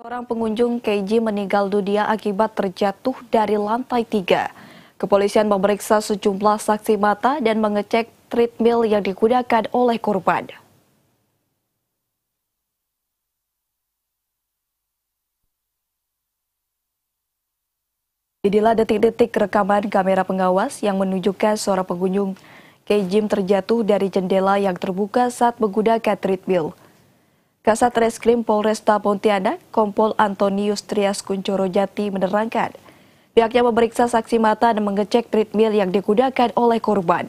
Seorang pengunjung Keiji meninggal dunia akibat terjatuh dari lantai tiga. Kepolisian memeriksa sejumlah saksi mata dan mengecek treadmill yang digunakan oleh korban. Inilah detik-detik rekaman kamera pengawas yang menunjukkan seorang pengunjung Kejim terjatuh dari jendela yang terbuka saat menggunakan treadmill. Kasat Reskrim Polresta Pontianak, Kompol Antonius Trias Kuncoro Jati menerangkan, pihaknya memeriksa saksi mata dan mengecek treadmill yang digunakan oleh korban.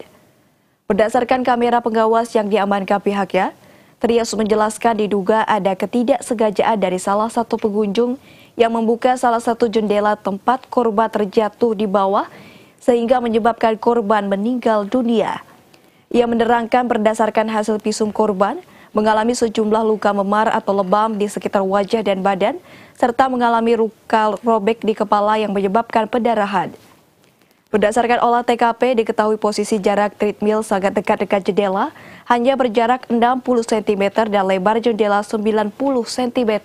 Berdasarkan kamera pengawas yang diamankan pihaknya, Trias menjelaskan diduga ada ketidaksengajaan dari salah satu pengunjung yang membuka salah satu jendela tempat korban terjatuh di bawah sehingga menyebabkan korban meninggal dunia. Ia menerangkan berdasarkan hasil visum korban, mengalami sejumlah luka memar atau lebam di sekitar wajah dan badan, serta mengalami luka robek di kepala yang menyebabkan pendarahan. Berdasarkan olah TKP, diketahui posisi jarak treadmill sangat dekat-dekat jendela, hanya berjarak 60 cm dan lebar jendela 90 cm.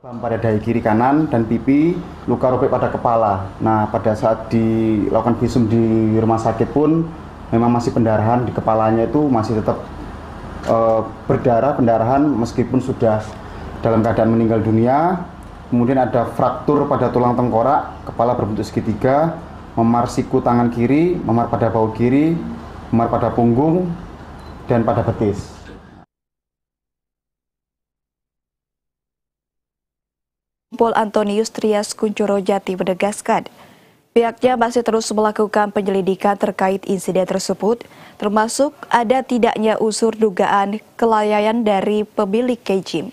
Bam pada dahi kiri kanan dan pipi, luka robek pada kepala. Nah, pada saat dilakukan visum di rumah sakit pun memang masih pendarahan di kepalanya itu masih tetap e, berdarah pendarahan meskipun sudah dalam keadaan meninggal dunia. Kemudian ada fraktur pada tulang tengkorak, kepala berbentuk segitiga, memar siku tangan kiri, memar pada bahu kiri, memar pada punggung dan pada betis. Kompol Antonius Trias Kuncoro Jati menegaskan, pihaknya masih terus melakukan penyelidikan terkait insiden tersebut, termasuk ada tidaknya unsur dugaan kelayaan dari pemilik kejim.